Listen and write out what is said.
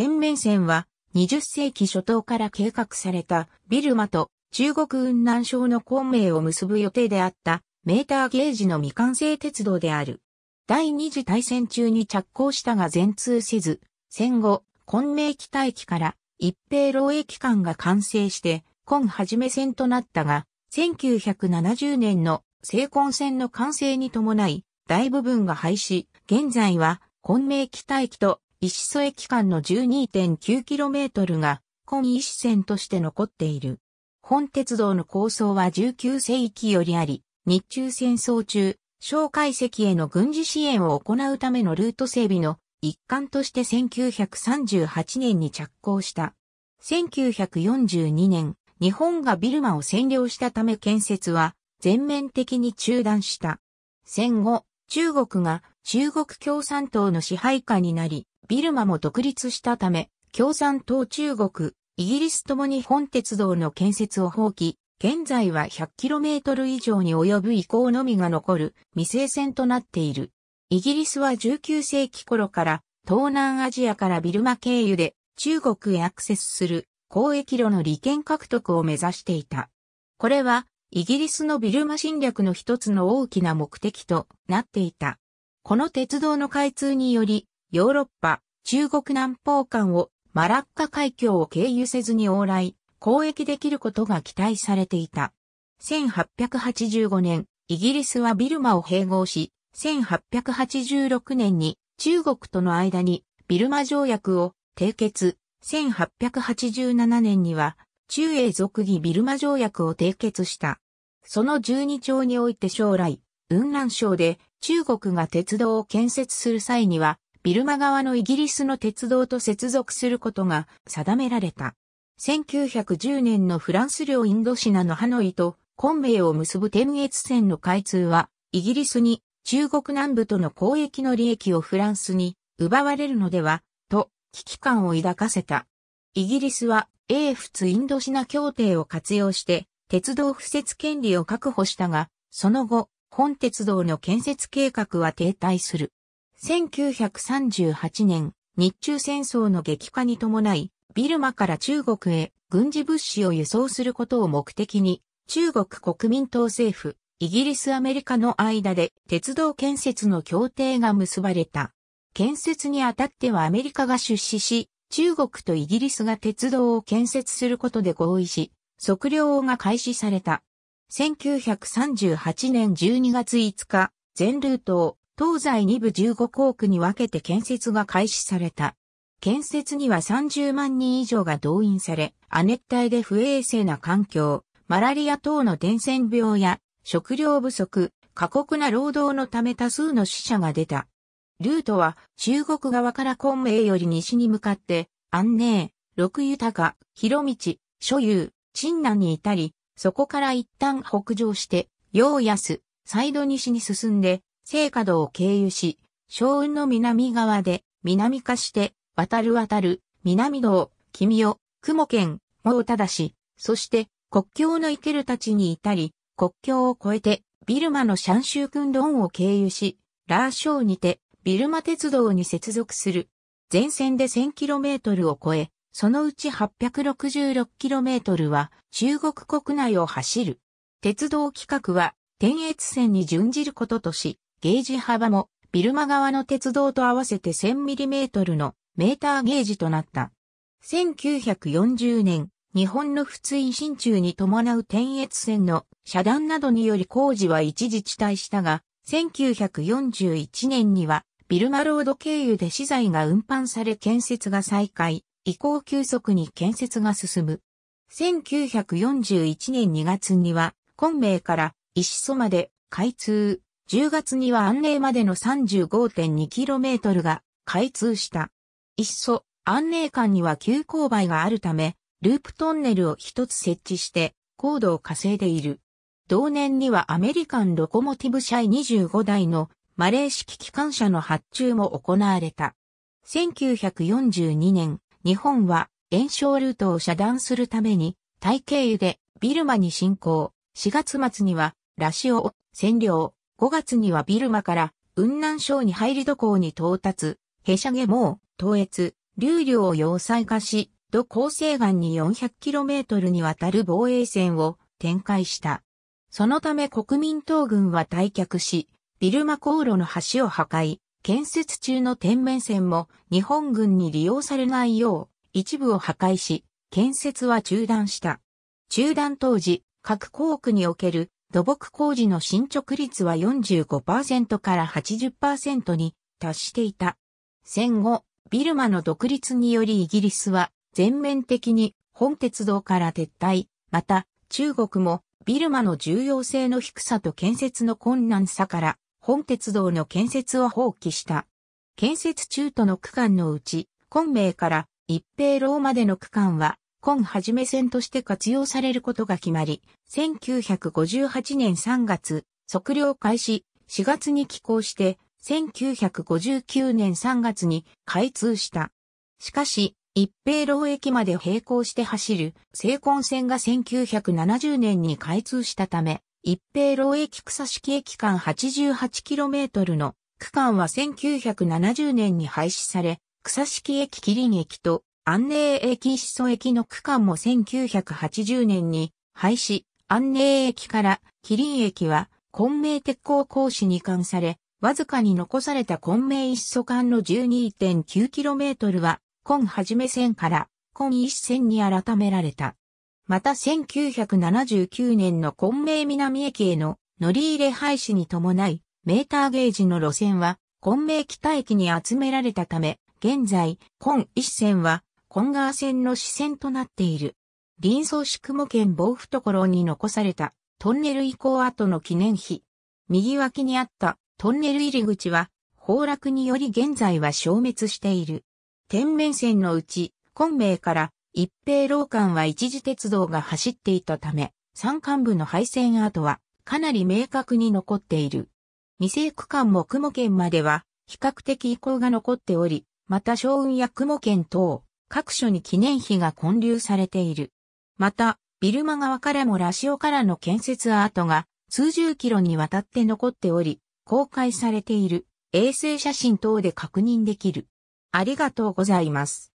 天面線は20世紀初頭から計画されたビルマと中国雲南省の孔明を結ぶ予定であったメーターゲージの未完成鉄道である。第二次大戦中に着工したが全通せず、戦後、昆明北駅から一平漏駅間が完成して、今初め線となったが、1970年の聖昆線の完成に伴い、大部分が廃止、現在は昆明北駅と石添駅間の 12.9km が、今一線として残っている。本鉄道の構想は19世紀よりあり、日中戦争中、蒋介石への軍事支援を行うためのルート整備の一環として1938年に着工した。1942年、日本がビルマを占領したため建設は全面的に中断した。戦後、中国が中国共産党の支配下になり、ビルマも独立したため、共産党中国、イギリスともに本鉄道の建設を放棄、現在は 100km 以上に及ぶ移行のみが残る未成線となっている。イギリスは19世紀頃から東南アジアからビルマ経由で中国へアクセスする交易路の利権獲得を目指していた。これはイギリスのビルマ侵略の一つの大きな目的となっていた。この鉄道の開通によりヨーロッパ、中国南方間をマラッカ海峡を経由せずに往来、交易できることが期待されていた。1885年、イギリスはビルマを併合し、1886年に中国との間にビルマ条約を締結、1887年には中英俗義ビルマ条約を締結した。その12条において将来、雲南省で中国が鉄道を建設する際にはビルマ側のイギリスの鉄道と接続することが定められた。1910年のフランス領インドシナのハノイとコベイを結ぶ天越線の開通は、イギリスに中国南部との交易の利益をフランスに奪われるのでは、と危機感を抱かせた。イギリスは英仏インドシナ協定を活用して鉄道敷設権利を確保したが、その後、本鉄道の建設計画は停滞する。1938年、日中戦争の激化に伴い、ビルマから中国へ軍事物資を輸送することを目的に、中国国民党政府、イギリスアメリカの間で鉄道建設の協定が結ばれた。建設にあたってはアメリカが出資し、中国とイギリスが鉄道を建設することで合意し、測量が開始された。1938年12月5日、全ルートを東西2部15校区に分けて建設が開始された。建設には30万人以上が動員され、亜熱帯で不衛生な環境、マラリア等の伝染病や食料不足、過酷な労働のため多数の死者が出た。ルートは中国側から昆明より西に向かって、安寧、六豊、広道、所有、鎮南に至り、そこから一旦北上して、陽安、サイド西に進んで、聖華道を経由し、小雲の南側で、南化して、渡る渡る、南道、君を、雲県、もうただし、そして、国境の池ケルたちに至り、国境を越えて、ビルマのシャンシュークンドンを経由し、ラーショーにて、ビルマ鉄道に接続する。全線で 1000km を超え、そのうち 866km は中国国内を走る。鉄道規格は、天越線に準じることとし、ゲージ幅もビルマ側の鉄道と合わせて 1000mm のメーターゲージとなった。1940年、日本の普通進中に伴う転越線の遮断などにより工事は一時地帯したが、1941年にはビルマロード経由で資材が運搬され建設が再開、移行急速に建設が進む。1941年2月には、昆明から石蘇まで開通。10月には安寧までの 35.2km が開通した。いっそ、安寧間には急勾配があるため、ループトンネルを一つ設置して、高度を稼いでいる。同年にはアメリカンロコモティブ社25台のマレー式機関車の発注も行われた。1942年、日本は炎症ルートを遮断するために、体経由でビルマに進行、4月末には、ラシオを占領。5月にはビルマから雲南省に入り土港に到達、ヘシャゲ毛、東越、流量を要塞化し、土港西岸に 400km にわたる防衛線を展開した。そのため国民党軍は退却し、ビルマ航路の橋を破壊、建設中の天面線も日本軍に利用されないよう一部を破壊し、建設は中断した。中断当時、各港区における土木工事の進捗率は45%から80%に達していた。戦後、ビルマの独立によりイギリスは全面的に本鉄道から撤退、また中国もビルマの重要性の低さと建設の困難さから本鉄道の建設を放棄した。建設中途の区間のうち、昆明から一平楼までの区間は今はじめ線として活用されることが決まり、1958年3月、測量開始、4月に寄港して、1959年3月に開通した。しかし、一平老駅まで並行して走る青根線が1970年に開通したため、一平老駅草敷駅間 88km の区間は1970年に廃止され、草敷駅麒麟駅と安寧駅思祖駅の区間も1980年に廃止、安寧駅から麒麟駅は混明鉄鋼工事に関され、わずかに残された混明一祖間の 12.9km は、今はじめ線から今一線に改められた。また1979年の混明南駅への乗り入れ廃止に伴い、メーターゲージの路線は、混明北駅に集められたため、現在、今一線は、コンガー線の支線となっている。林層宿雲県防府所に残されたトンネル移行跡の記念碑。右脇にあったトンネル入り口は崩落により現在は消滅している。天面線のうち、昆明から一平老館は一時鉄道が走っていたため、山間部の廃線跡はかなり明確に残っている。未成区間も雲県までは比較的移行が残っており、また小雲や雲県等、各所に記念碑が建立されている。また、ビルマ側からもラシオからの建設跡が数十キロにわたって残っており、公開されている衛星写真等で確認できる。ありがとうございます。